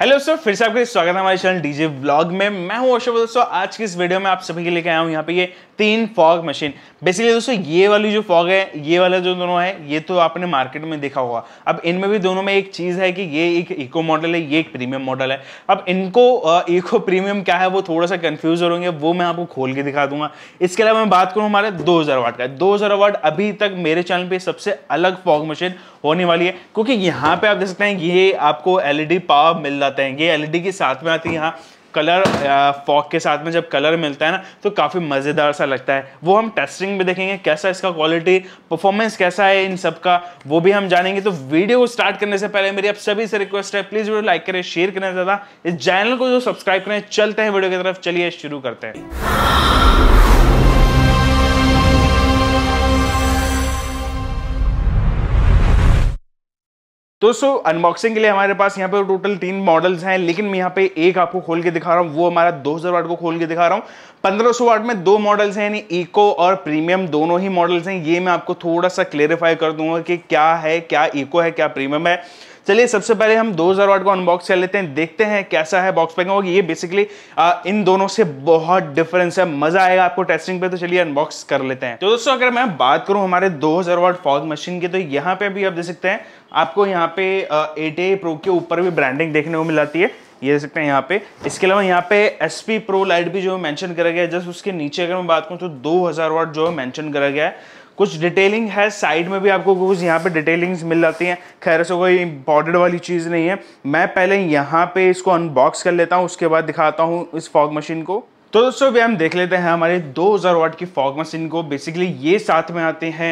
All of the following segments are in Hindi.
हेलो सर फिर से आपका स्वागत है हमारे चैनल डीजे ब्लॉग में मैं हूं अशोक दोस्तों आज की इस वीडियो में आप सभी के लेके आया हूं यहां पे ये तीन फॉग मशीन बेसिकली दोस्तों ये वाली जो फॉग है ये वाला जो दोनों है ये तो आपने मार्केट में देखा होगा अब इनमें भी दोनों में एक चीज़ है कि ये एक इको मॉडल है ये एक प्रीमियम मॉडल है अब इनको इको प्रीमियम क्या है वो थोड़ा सा कंफ्यूज हो रहे वो मैं आपको खोल के दिखा दूंगा इसके अलावा मैं बात करूँ हमारे दो वाट का दो वाट अभी तक मेरे चैनल पर सबसे अलग फॉग मशीन होने वाली है क्योंकि यहाँ पे आप देख सकते हैं ये आपको एलईडी पावर मिल जाते हैं ये एलईडी के साथ में आती है यहाँ कलर फॉक के साथ में जब कलर मिलता है ना तो काफ़ी मज़ेदार सा लगता है वो हम टेस्टिंग में देखेंगे कैसा इसका क्वालिटी परफॉर्मेंस कैसा है इन सब का वो भी हम जानेंगे तो वीडियो को स्टार्ट करने से पहले मेरी आप सभी से रिक्वेस्ट है प्लीज़ वीडियो लाइक करें शेयर करें ज़्यादा इस चैनल को जो सब्सक्राइब करें चलते हैं वीडियो की तरफ चलिए शुरू करते हैं दोस्तों अनबॉक्सिंग के लिए हमारे पास यहाँ पे टोटल तीन मॉडल्स हैं लेकिन मैं यहाँ पे एक आपको खोल के दिखा रहा हूँ वो हमारा 2000 वाट को खोल के दिखा रहा हूँ 1500 वाट में दो मॉडल्स हैं यानी इको और प्रीमियम दोनों ही मॉडल्स हैं ये मैं आपको थोड़ा सा क्लेरिफाई कर दूंगा कि क्या है क्या इको है क्या प्रीमियम है चलिए सबसे पहले हम 2000 वाट को अनबॉक्स कर लेते हैं देखते हैं कैसा है बॉक्स पैकिंग होगी ये बेसिकली इन दोनों से बहुत डिफरेंस है मजा आएगा आपको टेस्टिंग पे तो चलिए अनबॉक्स कर लेते हैं तो दोस्तों अगर मैं बात करूं हमारे 2000 वाट फॉग मशीन की तो यहाँ पे भी आप देख सकते हैं आपको यहाँ पे एट ए प्रो के ऊपर भी ब्रांडिंग देखने को मिल जाती है ये देख सकते हैं यहाँ पे इसके अलावा यहाँ पे एस पी प्रो लाइट भी जो है मैंशन करा गया है जस्ट उसके नीचे अगर मैं बात करूँ तो 2000 वाट जो है मैंशन करा गया है कुछ डिटेलिंग है साइड में भी आपको कुछ यहाँ पे डिटेलिंग्स मिल जाती हैं खैर से कोई इम्पॉर्टेंट वाली चीज़ नहीं है मैं पहले यहाँ पे इसको अनबॉक्स कर लेता हूँ उसके बाद दिखाता हूँ इस फॉग मशीन को तो दोस्तों अभी हम देख लेते हैं हमारे 2000 वाट की फॉग मशीन को बेसिकली ये साथ में आते हैं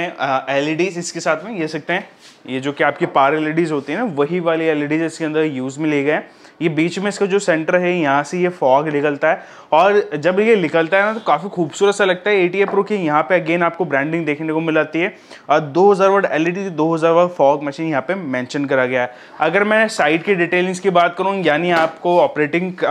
एलईडीज e इसके साथ में ये सकते हैं ये जो कि आपकी पार एलईडीज e होती है ना वही वाली एलईडीज e इसके अंदर यूज़ में ले गए हैं ये बीच में इसका जो सेंटर है यहाँ से ये फॉग निकलता है और जब ये निकलता है ना तो काफ़ी खूबसूरत सा लगता है ए टी प्रो की यहाँ पे अगेन आपको ब्रांडिंग देखने को मिल है और दो हज़ार वर्ड एल ई दो हज़ार फॉग मशीन यहाँ पे मेंशन करा गया है अगर मैं साइड की डिटेलिंग्स की बात करूँ यानी आपको ऑपरेटिंग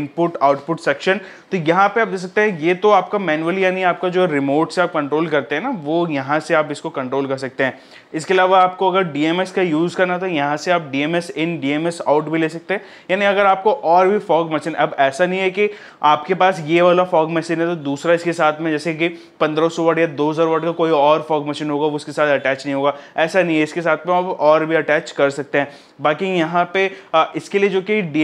इनपुट आउटपुट सेक्शन तो यहाँ पे आप देख सकते हैं ये तो आपका मैनुअली यानी आपका जो रिमोट से आप कंट्रोल करते हैं ना वो यहाँ से आप इसको कंट्रोल कर सकते हैं इसके अलावा आपको अगर डी का यूज़ करना तो यहाँ से आप डी इन डी आउट भी ले सकते हैं यानी अगर आपको और भी फॉग मशीन अब ऐसा नहीं है कि आपके पास ये वाला फॉग मशीन है तो दूसरा इसके साथ में जैसे कि 1500 वर्ड या 2000 वर्ड का कोई और फॉग मशीन होगा वो उसके साथ अटैच नहीं होगा ऐसा नहीं है इसके साथ में आप और भी अटैच कर सकते हैं बाकी यहाँ पे इसके लिए जो कि डी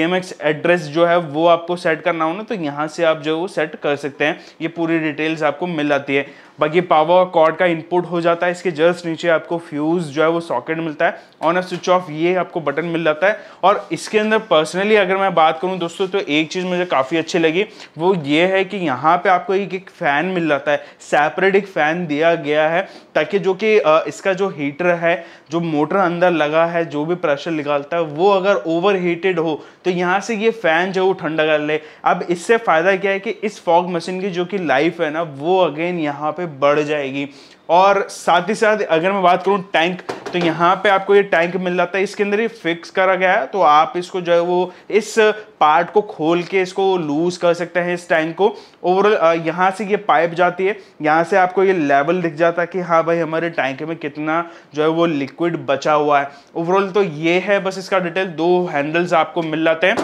एड्रेस जो है वो आपको सेट करना हो ना तो यहाँ से आप जो है वो सेट कर सकते हैं ये पूरी डिटेल्स आपको मिल जाती है बाकी पावर कॉर्ड का इनपुट हो जाता है इसके जस्ट नीचे आपको फ्यूज़ जो है वो सॉकेट मिलता है ऑन ऑफ स्विच ऑफ ये आपको बटन मिल जाता है और इसके अंदर पर्सनली अगर मैं बात करूँ दोस्तों तो एक चीज़ मुझे काफ़ी अच्छी लगी वो ये है कि यहाँ पर आपको एक एक फ़ैन मिल जाता है सेपरेट एक फ़ैन दिया गया है ताकि जो कि इसका जो हीटर है जो मोटर अंदर लगा है जो भी प्रेशर निकालता है वो अगर ओवर हीटेड हो तो यहाँ से ये फैन जो वो ठंडा कर ले अब इससे फ़ायदा क्या है कि इस फॉग मशीन की जो कि लाइफ है ना वो अगेन यहाँ पे बढ़ जाएगी और साथ ही साथ अगर मैं बात करूँ टैंक तो यहाँ पे आपको ये टैंक मिल जाता है इसके अंदर ये फिक्स करा गया है तो आप इसको जो है वो इस पार्ट को खोल के इसको लूज कर सकते हैं इस टैंक को ओवरऑल यहाँ से ये पाइप जाती है यहाँ से आपको ये लेवल दिख जाता है कि हाँ भाई हमारे टैंक में कितना जो है वो लिक्विड बचा हुआ है ओवरऑल तो ये है बस इसका डिटेल दो हैंडल्स आपको मिल जाते हैं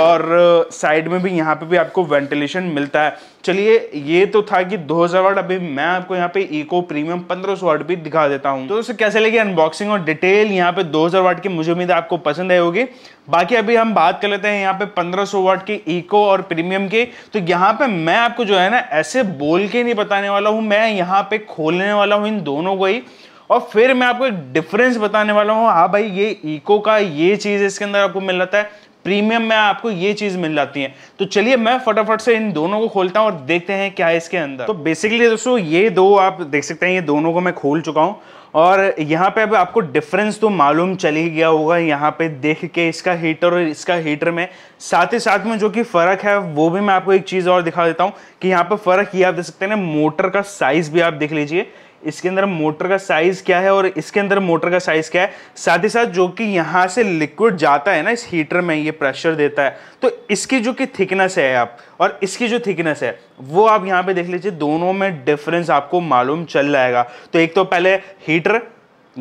और साइड में भी यहाँ पे भी आपको वेंटिलेशन मिलता है चलिए ये तो था कि 2000 वाट अभी मैं आपको यहाँ पे इको प्रीमियम 1500 वर्ड भी दिखा देता हूँ तो दोस्तों कैसे लगे अनबॉक्सिंग और डिटेल यहाँ पे 2000 वाट की मुझे उम्मीद आपको पसंद आई होगी बाकी अभी हम बात कर लेते हैं यहाँ पे 1500 वाट की इको और प्रीमियम की तो यहाँ पे मैं आपको जो है ना ऐसे बोल के नहीं बताने वाला हूँ मैं यहाँ पे खोलने वाला हूँ इन दोनों को ही और फिर मैं आपको एक डिफरेंस बताने वाला हूँ हाँ भाई ये इको का ये चीज़ इसके अंदर आपको मिल जाता है प्रीमियम में आपको ये चीज मिल जाती है तो चलिए मैं फटाफट से इन दोनों को खोलता हूँ और देखते हैं क्या है इसके अंदर तो बेसिकली दोस्तों ये दो आप देख सकते हैं ये दोनों को मैं खोल चुका हूँ और यहाँ पे अब आपको डिफरेंस तो मालूम चल ही गया होगा यहाँ पे देख के इसका हीटर और इसका हीटर में साथ ही साथ में जो कि फ़र्क है वो भी मैं आपको एक चीज़ और दिखा देता हूँ कि यहाँ पे फ़र्क ये आप देख सकते हैं ना मोटर का साइज़ भी आप देख लीजिए इसके अंदर मोटर का साइज क्या है और इसके अंदर मोटर का साइज क्या है साथ ही साथ जो कि यहाँ से लिक्विड जाता है ना इस हीटर में ये प्रेशर देता है तो इसकी जो कि थिकनेस है आप और इसकी जो थिकनेस है वो आप यहाँ पे देख लीजिए दोनों में डिफरेंस आपको मालूम चल जाएगा तो एक तो पहले हीटर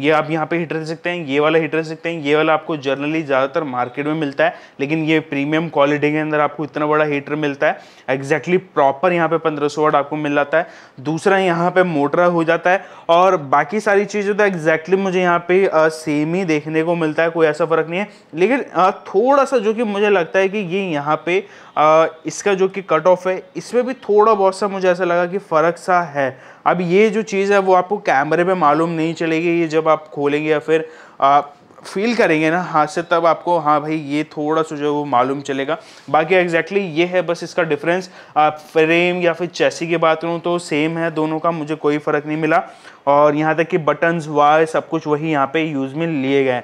ये आप यहाँ पे हीटर रख सकते हैं ये वाला हीटर रख सकते हैं ये वाला आपको जनरली ज़्यादातर मार्केट में मिलता है लेकिन ये प्रीमियम क्वालिटी के अंदर आपको इतना बड़ा हीटर मिलता है एग्जैक्टली प्रॉपर यहाँ पे 1500 वाट आपको मिल जाता है दूसरा यहाँ पे मोटरा हो जाता है और बाकी सारी चीज़ें तो एग्जैक्टली मुझे यहाँ पे आ, सेम ही देखने को मिलता है कोई ऐसा फ़र्क नहीं है लेकिन आ, थोड़ा सा जो कि मुझे लगता है कि ये यहाँ पे इसका जो कि कट ऑफ है इसमें भी थोड़ा बहुत सा मुझे ऐसा लगा कि फ़र्क सा है अब ये जो चीज़ है वो आपको कैमरे में मालूम नहीं चलेगी ये जब आप खोलेंगे या फिर आ, फील करेंगे ना हाथ से तब आपको हाँ भाई ये थोड़ा सा जो वो मालूम चलेगा बाकी एग्जैक्टली exactly ये है बस इसका डिफरेंस आप फ्रेम या फिर चेसी की बात करूँ तो सेम है दोनों का मुझे कोई फ़र्क नहीं मिला और यहाँ तक कि बटन्स वाय सब कुछ वही यहाँ पे यूज़ में लिए गए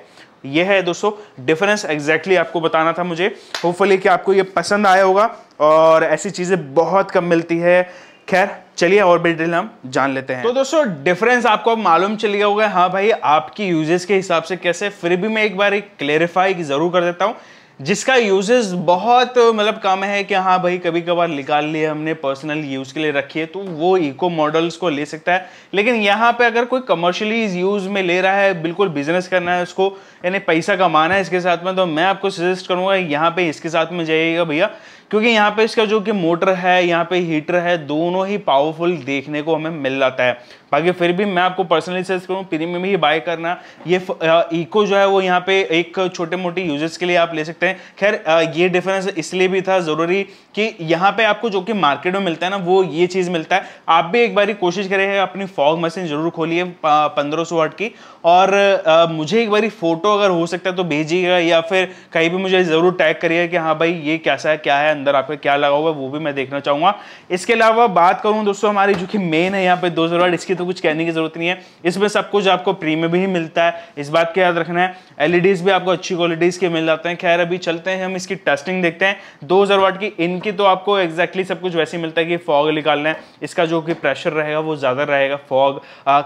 ये है दोस्तों डिफरेंस एग्जैक्टली आपको बताना था मुझे होपफुली कि आपको ये पसंद आया होगा और ऐसी चीज़ें बहुत कम मिलती है खैर चलिए ऑर्बिट ड्रिल हम जान लेते हैं तो दोस्तों डिफरेंस आपको मालूम चल गया होगा हाँ भाई आपकी यूजेस के हिसाब से कैसे फिर भी मैं एक बार एक क्लेरिफाई जरूर कर देता हूँ जिसका यूजेस बहुत मतलब कम है कि हाँ भाई कभी कभार निकाल लिए हमने पर्सनल यूज़ के लिए रखी है तो वो इको मॉडल्स को ले सकता है लेकिन यहाँ पे अगर कोई कमर्शियली यूज़ में ले रहा है बिल्कुल बिजनेस करना है उसको यानी पैसा कमाना है इसके साथ में तो मैं आपको सजेस्ट करूंगा यहाँ पे इसके साथ में जाइएगा भैया क्योंकि यहाँ पे इसका जो कि मोटर है यहाँ पे हीटर है दोनों ही पावरफुल देखने को हमें मिल जाता है बाकी फिर भी मैं आपको पर्सनली सजेस्ट करूँ प्रीमियम ही बाय करना ये इको जो है वो यहाँ पे एक छोटे मोटे यूजर्स के लिए आप ले सकते हैं खैर ये डिफरेंस इसलिए भी था ज़रूरी कि यहाँ पे आपको जो कि मार्केट में मिलता है ना वो ये चीज़ मिलता है आप भी एक बार कोशिश करें अपनी फॉग मशीन जरूर खोलिए पंद्रह सौ की और आ, मुझे एक बार फोटो अगर हो सकता है तो भेजिएगा या फिर कहीं भी मुझे ज़रूर टैग करिएगा कि हाँ भाई ये कैसा है क्या है अंदर आपका क्या लगा हुआ है वो भी मैं देखना चाहूंगा इसके अलावा बात करूं दोस्तों हमारी जो कि मेन है यहाँ पे दो इसकी तो कुछ कहने की जरूरत नहीं है इसमें सब कुछ आपको प्री में भी मिलता है इस बात का याद रखना है एलईडीज e भी आपको अच्छी क्वालिटीज के मिल जाते हैं खैर अभी चलते हैं हम इसकी टेस्टिंग देखते हैं दो वाट की इनकी तो आपको एक्जैक्टली सब कुछ वैसे मिलता है कि फॉग निकालना है इसका जो कि प्रेशर रहेगा वो ज़्यादा रहेगा फॉग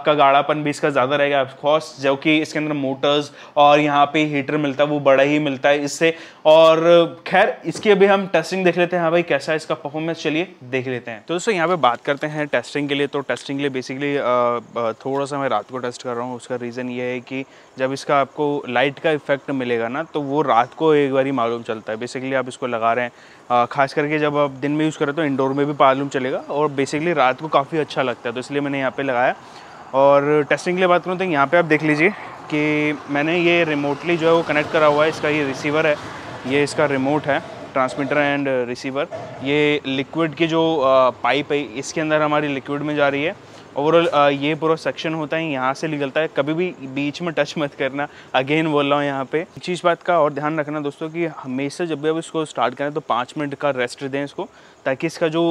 का गाढ़ापन भी इसका ज़्यादा रहेगा ऑफकोर्स जो कि इसके अंदर मोटर्स और यहाँ पे हीटर मिलता है वो बड़ा ही मिलता है इससे और खैर इसकी अभी हम टेस्टिंग टेस्टिंग देख लेते हैं हाँ भाई कैसा है इसका परफॉर्मेंस चलिए देख लेते हैं तो दोस्तों यहाँ पे बात करते हैं टेस्टिंग के लिए तो टेस्टिंग के लिए बेसिकली थोड़ा सा मैं रात को टेस्ट कर रहा हूँ उसका रीज़न ये है कि जब इसका आपको लाइट का इफेक्ट मिलेगा ना तो वो रात को एक बार ही मालूम चलता है बेसिकली आप इसको लगा रहे हैं खास करके जब आप दिन में यूज़ करें तो इंडोर में भी मालूम चलेगा और बेसिकली रात को काफ़ी अच्छा लगता है तो इसलिए मैंने यहाँ पर लगाया और टेस्टिंग के लिए बात करूँ तो यहाँ पर आप देख लीजिए कि मैंने ये रिमोटली जो है वो कनेक्ट करा हुआ है इसका ये रिसीवर है ये इसका रिमोट है ट्रांसमीटर एंड रिसीवर ये लिक्विड की जो पाइप uh, है इसके अंदर हमारी लिक्विड में जा रही है ओवरऑल uh, ये पूरा सेक्शन होता है यहाँ से निकलता है कभी भी बीच में टच मत करना अगेन बोल रहा हूँ यहाँ पे चीज़ बात का और ध्यान रखना दोस्तों कि हमेशा जब भी आप इसको स्टार्ट करें तो पाँच मिनट का रेस्ट दें इसको ताकि इसका जो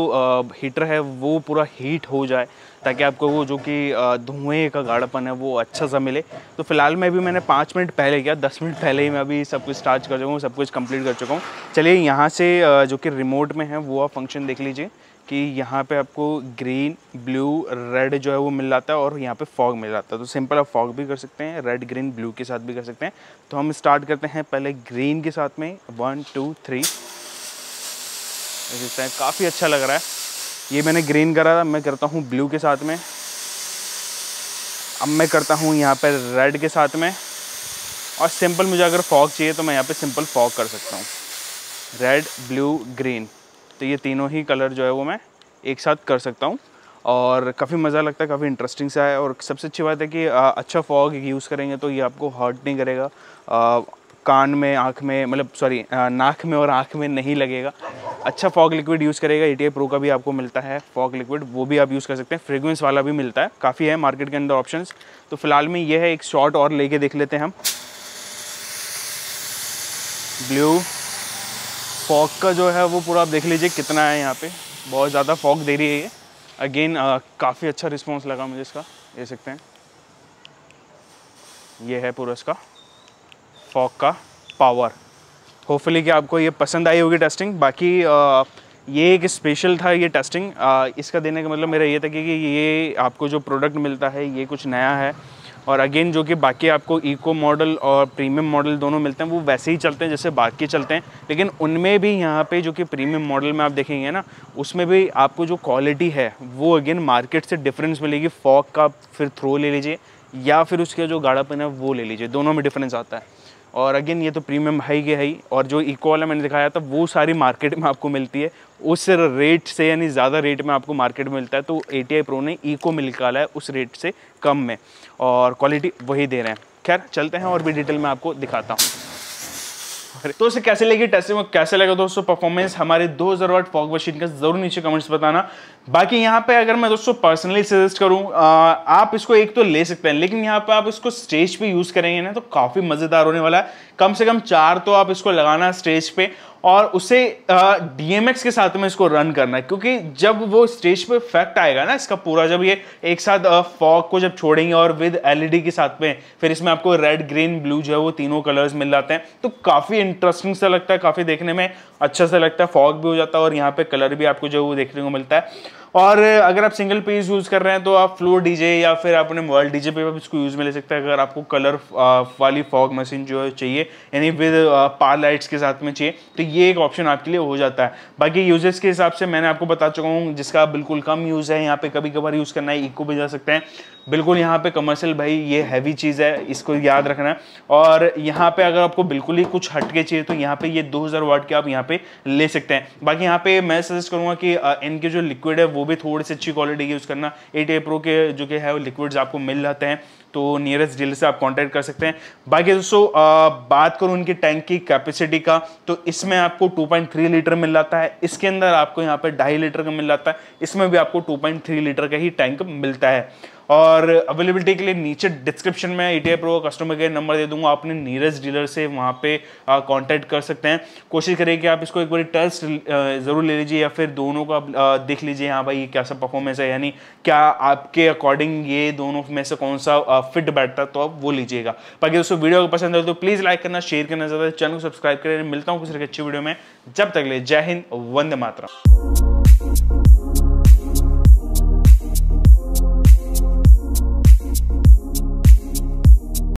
हीटर uh, है वो पूरा हीट हो जाए ताकि आपको वो जो कि uh, धुएँ का गाढ़ापन है वो अच्छा सा मिले तो फिलहाल मैं भी मैंने पाँच मिनट पहले किया दस मिनट पहले ही मैं अभी सब कुछ स्टार्ट कर चुका हूँ सब कुछ कंप्लीट कर चुका हूँ चलिए यहाँ से जो कि रिमोट में है वो आप फंक्शन देख लीजिए कि यहाँ पे आपको ग्रीन ब्लू रेड जो है वो मिल जाता है और यहाँ पे फॉग मिल जाता है तो सिंपल आप फॉग भी कर सकते हैं रेड ग्रीन ब्लू के साथ भी कर सकते हैं तो हम स्टार्ट करते हैं पहले ग्रीन के साथ में वन टू थ्री काफ़ी अच्छा लग रहा है ये मैंने ग्रीन करा मैं करता हूँ ब्लू के साथ में अब मैं करता हूँ यहाँ पर रेड के साथ में और सिंपल मुझे अगर फॉग चाहिए तो मैं यहाँ पर सिंपल फॉग कर सकता हूँ रेड ब्लू ग्रीन तो ये तीनों ही कलर जो है वो मैं एक साथ कर सकता हूँ और काफ़ी मज़ा लगता है काफ़ी इंटरेस्टिंग सा है और सबसे अच्छी बात है कि आ, अच्छा फॉग यूज़ करेंगे तो ये आपको हर्ट नहीं करेगा आ, कान में आँख में मतलब सॉरी नाक में और आँख में नहीं लगेगा अच्छा फॉग लिक्विड यूज़ करेगा ए टी प्रो का भी आपको मिलता है फॉग लिक्विड वो भी आप यूज़ कर सकते हैं फ्रेगरेंस वाला भी मिलता है काफ़ी है मार्केट के अंदर ऑप्शन तो फिलहाल में ये है एक शॉट और लेके देख लेते हैं हम ब्लू फॉग का जो है वो पूरा आप देख लीजिए कितना है यहाँ पे बहुत ज़्यादा फॉग दे रही है ये अगेन काफ़ी अच्छा रिस्पॉन्स लगा मुझे इसका ये सकते हैं ये है पूरा इसका फॉग का पावर होपफुली कि आपको ये पसंद आई होगी टेस्टिंग बाकी आ, ये एक स्पेशल था ये टेस्टिंग इसका देने का मतलब मेरा ये था कि ये आपको जो प्रोडक्ट मिलता है ये कुछ नया है और अगेन जो कि बाकी आपको इको मॉडल और प्रीमियम मॉडल दोनों मिलते हैं वो वैसे ही चलते हैं जैसे बाकी चलते हैं लेकिन उनमें भी यहाँ पे जो कि प्रीमियम मॉडल में आप देखेंगे ना उसमें भी आपको जो क्वालिटी है वो अगेन मार्केट से डिफरेंस मिलेगी फॉक का फिर थ्रो ले लीजिए या फिर उसके जो गाढ़ापन है वो ले लीजिए दोनों में डिफरेंस आता है और अगेन ये तो प्रीमियम हाई के हाई और जो इको वाला मैंने दिखाया था वो सारी मार्केट में आपको मिलती है उस रेट से यानी ज़्यादा रेट में आपको मार्केट में मिलता है तो ए टी आई प्रो ने इको में निकाला है उस रेट से कम में और क्वालिटी वही दे रहे हैं खैर चलते हैं और भी डिटेल में आपको दिखाता हूँ तो उसे कैसे लगी टेस्टिंग कैसे लगा दोस्तों परफॉर्मेंस हमारे 2000 हज़ार वर्ट फॉग मशीन का जरूर नीचे कमेंट्स बताना बाकी यहाँ पे अगर मैं दोस्तों पर्सनली सजेस्ट करूँ आप इसको एक तो ले सकते हैं लेकिन यहाँ पे आप इसको स्टेज पे यूज़ करेंगे ना तो काफ़ी मज़ेदार होने वाला है कम से कम चार तो आप इसको लगाना स्टेज पे और उसे डीएमएक्स के साथ में इसको रन करना है क्योंकि जब वो स्टेज पे इफेक्ट आएगा ना इसका पूरा जब ये एक साथ फॉग को जब छोड़ेंगे और विद एलईडी e के साथ में फिर इसमें आपको रेड ग्रीन ब्लू जो है वो तीनों कलर्स मिल जाते हैं तो काफ़ी इंटरेस्टिंग सा लगता है काफ़ी देखने में अच्छा सा लगता है फॉग भी हो जाता है और यहाँ पे कलर भी आपको जो है वो देखने को मिलता है और अगर आप सिंगल पेज यूज़ कर रहे हैं तो आप फ्लोर डीजे या फिर अपने मोबाइल डीजे पे आप इसको यूज़ में ले सकते हैं अगर आपको कलर वाली फॉग मशीन जो है चाहिए यानी विद पार लाइट्स के साथ में चाहिए तो ये एक ऑप्शन आपके लिए हो जाता है बाकी यूजेस के हिसाब से मैंने आपको बता चुका हूँ जिसका बिल्कुल कम यूज़ है यहाँ पे कभी कभार यूज़ करना है इको भी जा सकते हैं बिल्कुल यहाँ पे कमर्शियल भाई ये हैवी चीज़ है इसको याद रखना है और यहाँ पे अगर आपको बिल्कुल ही कुछ हटके चाहिए तो यहाँ पे ये 2000 हज़ार वाट के आप यहाँ पे ले सकते हैं बाकी यहाँ पे मैं सजेस्ट करूँगा कि इनके जो लिक्विड है वो भी थोड़ी सी अच्छी क्वालिटी यूज़ करना एट ए प्रो के जो कि है वो लिक्विड्स आपको मिल जाते हैं तो नियरेस्ट डील से आप कॉन्टैक्ट कर सकते हैं बाकी दोस्तों बात करूँ उनकी टैंक की कैपेसिटी का तो इसमें आपको 2.3 लीटर मिल जाता है इसके अंदर आपको यहाँ पर ढाई लीटर का मिल जाता है इसमें भी आपको 2.3 लीटर का ही टैंक मिलता है और अवेलेबिलिटी के लिए नीचे डिस्क्रिप्शन में E T I pro customer care number दे दूंगा आपने नीरज डीलर से वहाँ पे कांटेक्ट कर सकते हैं कोशिश करें कि आप इसको एक बार टेस्ट ज़रूर ले लीजिए या फिर दोनों का देख लीजिए हाँ भाई ये कैसा परफॉर्मेंस है यानी क्या आपके अकॉर्डिंग ये दोनों में से कौन सा फिट बैठता है तो आप वो लीजिएगा बाकी दोस्तों वीडियो को पसंद आए तो प्लीज़ लाइक करना शेयर करना ज़्यादा चैनल को सब्सक्राइब करें मिलता हूँ कुछ अच्छी वीडियो में जब तक ले जय हिंद वंदे मातरम